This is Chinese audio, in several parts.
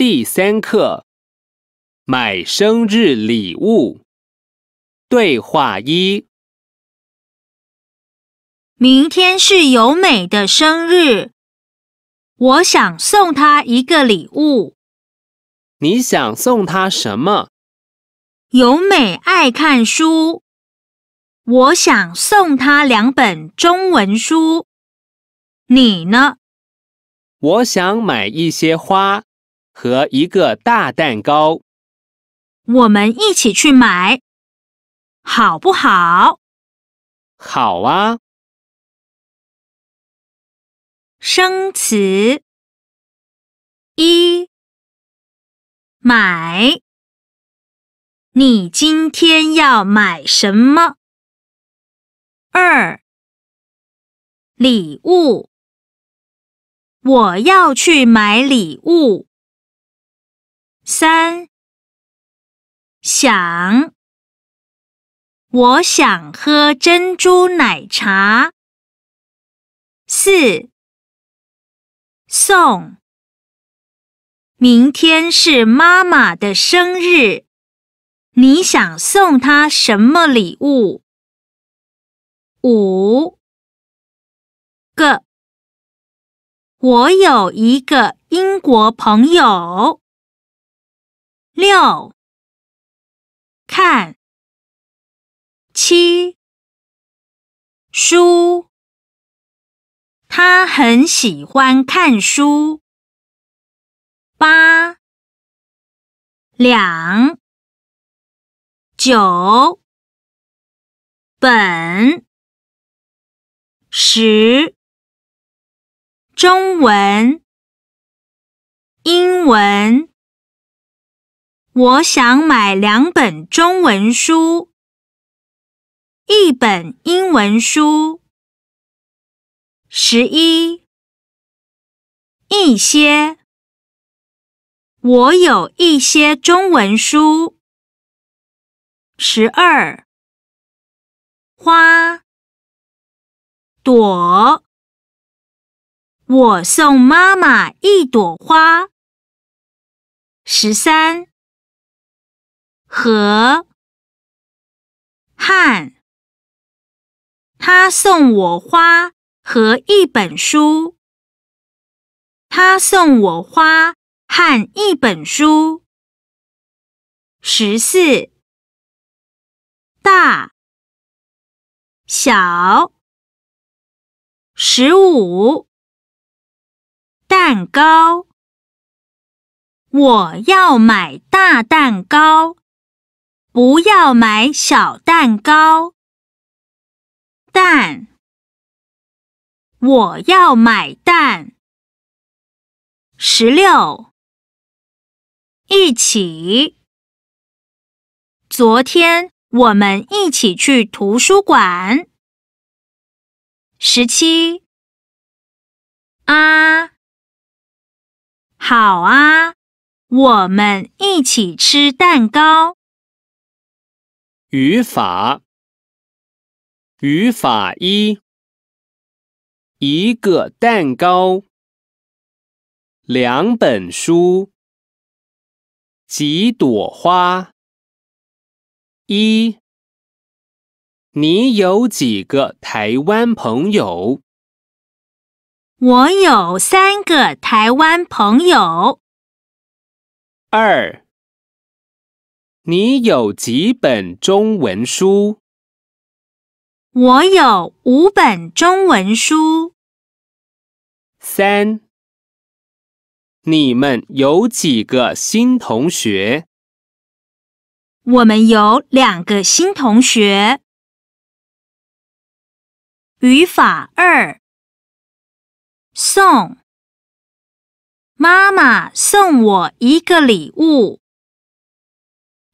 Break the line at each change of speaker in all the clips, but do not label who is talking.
第三课，买生日礼物。对话一：
明天是尤美的生日，我想送她一个礼物。你想送她什么？尤美爱看书，我想送她两本中文书。你呢？
我想买一些花。和一个大蛋糕，
我们一起去买，好不好？好啊。生词一，买。你今天要买什么？二，礼物。我要去买礼物。三想，我想喝珍珠奶茶。四送，明天是妈妈的生日，你想送她什么礼物？五个，我有一个英国朋友。六看七书，他很喜欢看书。八两九本十中文英文。我想买两本中文书，一本英文书。十一，一些。我有一些中文书。十二，花，朵。我送妈妈一朵花。十三。和汉，他送我花和一本书。他送我花和一本书。十四，大小，十五，蛋糕。我要买大蛋糕。不要买小蛋糕，蛋，我要买蛋，十六，一起，昨天我们一起去图书馆，十七，啊，好啊，我们一起吃蛋糕。语法，语法一，一个蛋糕，两本书，几朵花。
一，你有几个台湾朋友？
我有三个台湾朋友。
二。你有几本中文书？
我有五本中文书。三。
你们有几个新同学？
我们有两个新同学。语法二。送。妈妈送我一个礼物。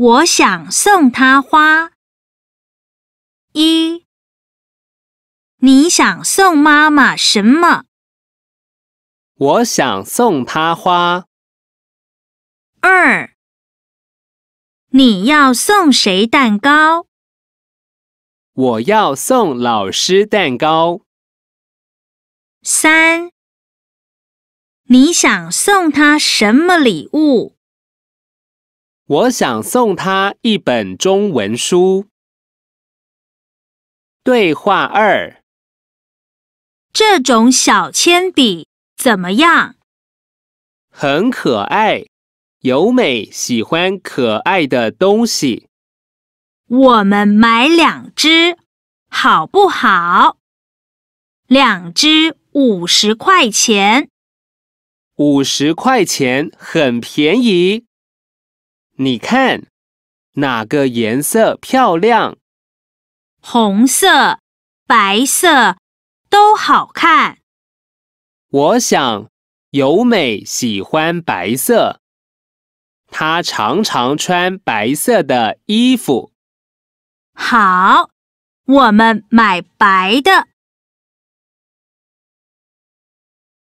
我想送他花。一，你想送妈妈什么？我想送她花。二，你要送谁蛋糕？我要送老师蛋糕。三，你想送他什么礼物？
我想送他一本中文书。对话
二：这种小铅笔怎么样？
很可爱。尤美喜欢可爱的东西。
我们买两支，好不好？两支五十块钱。
五十块钱很便宜。你看哪个颜色漂亮？红色、白色都好看。我想由美喜欢白色，她常常穿白色的衣服。
好，我们买白的。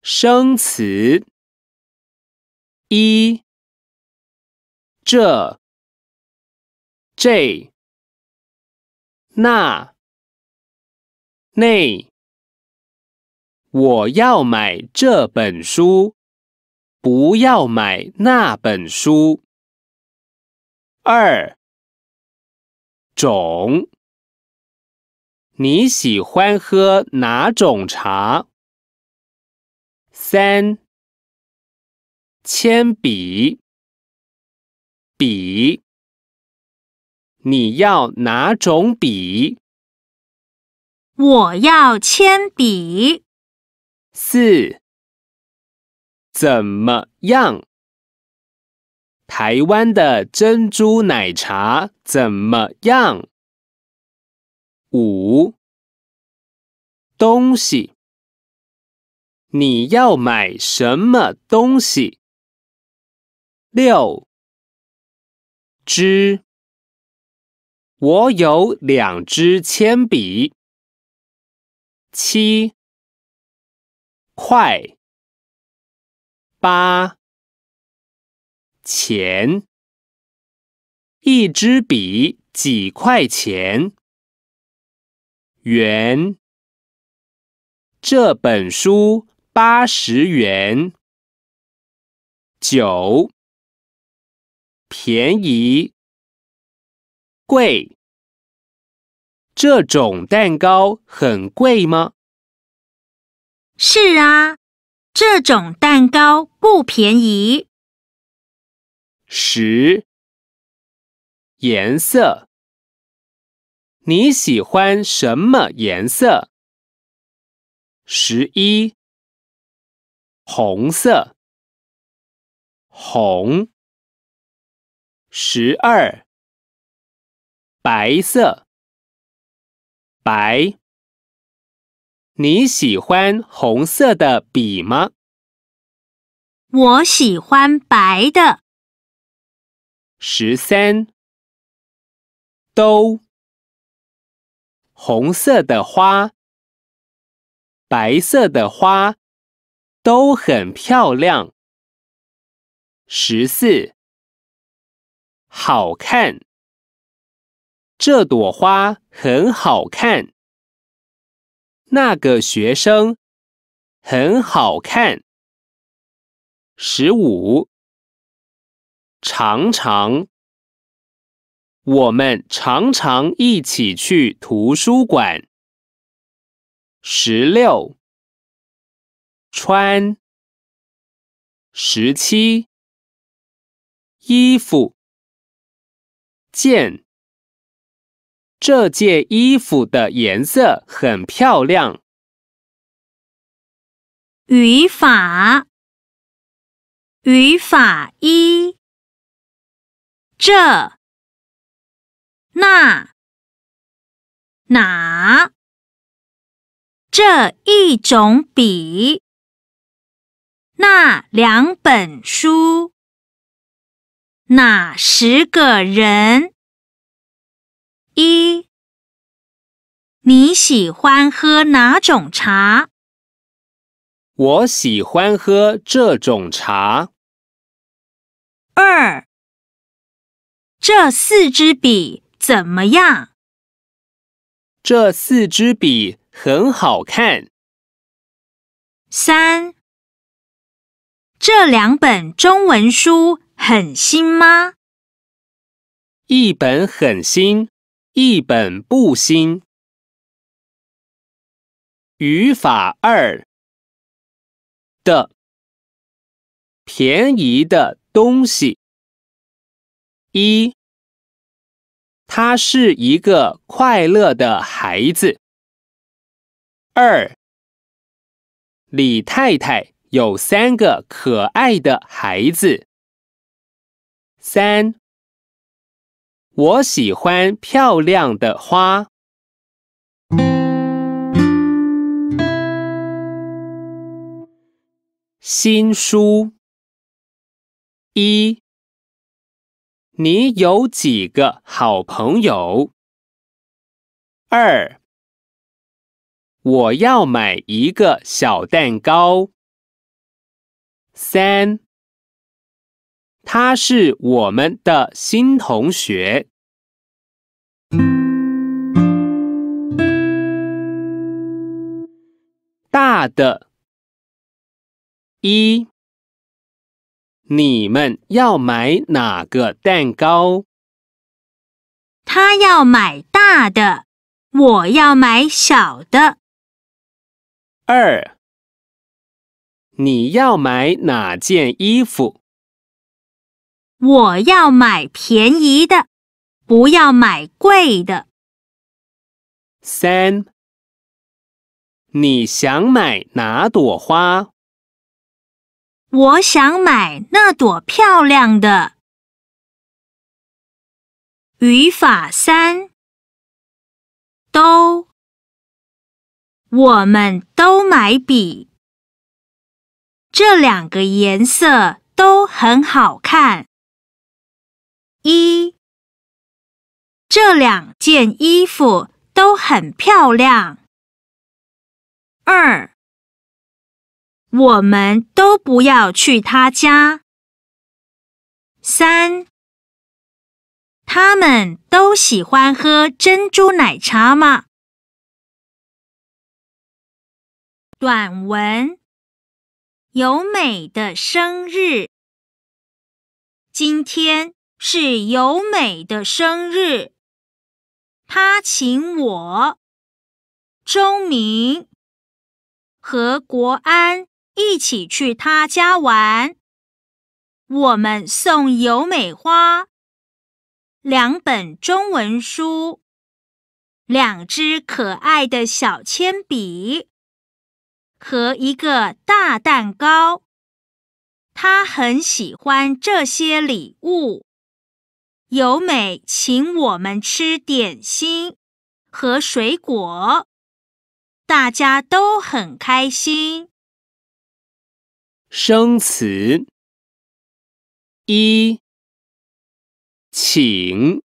生词一。这、这、那、
那，我要买这本书，不要买那本书。
二种，你喜欢喝哪种茶？三，铅笔。笔，你要哪种笔？我要铅笔。
四，怎么样？台湾的珍珠奶茶怎么样？五，
东西，你要买什么东西？六。支，我有两支铅笔。七块八钱，
一支笔几块钱？元，这本书八十元。
九。便宜，贵。这种蛋糕很贵吗？是啊，这种蛋糕不便宜。
十，颜色。你喜欢什么颜
色？十一，红色。红。十二，白色，白。
你喜欢红色的笔吗？
我喜欢白的。
十三，
都。红色的花，白色的花，都很漂亮。十四。好看，这朵花很好看。那个学生很好看。
十五，常常，我们常常一起去图书馆。十六，穿。
十七，衣服。件，这件衣服的颜色很漂亮。语法，语法一，这、那、哪，这一种笔，那两本书。哪十个人？一，你喜欢喝哪种茶？
我喜欢喝这种茶。
二，这四支笔怎么样？
这四支笔很好看。
三，这两本中文书。很新吗？一本很新，一本不新。语法二的便宜的东西。一，
他是一个快乐的孩子。二，李太太有三个可爱的孩子。三，我喜欢漂亮的花。新
书。一，你有几个好朋友？二，
我要买一个小蛋糕。三。他是我们的新同学。大的一，你们要买哪个蛋糕？
他要买大的，我要买小的。二，你要买哪
件衣服？
我要买便宜的，不要买贵的。三，你想买哪朵花？我想买那朵漂亮的。语法三，都，我们都买笔。这两个颜色都很好看。一，这两件衣服都很漂亮。二，我们都不要去他家。三，他们都喜欢喝珍珠奶茶吗？短文：由美的生日，今天。是尤美的生日，他请我、钟明和国安一起去他家玩。我们送尤美花两本中文书、两支可爱的小铅笔和一个大蛋糕。他很喜欢这些礼物。尤美请我们吃点心和水果，大家都很开心。生词一，请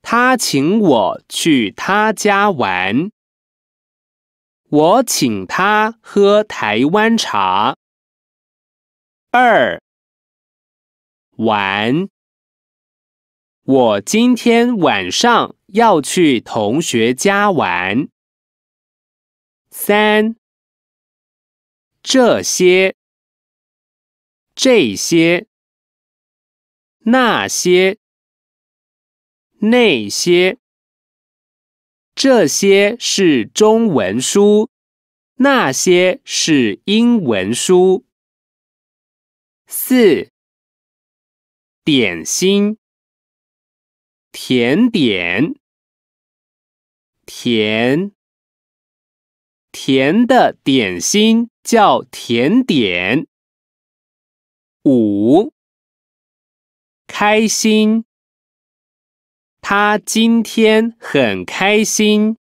他请我去他家玩，我请他喝台湾茶。二玩。我今天晚上要去同学家玩。三，这些，
这些，那些，
那些，这些是中文书，那些是英文书。
四，点心。
甜点，甜甜的点心叫甜点。
五，开心，
他今天很开心。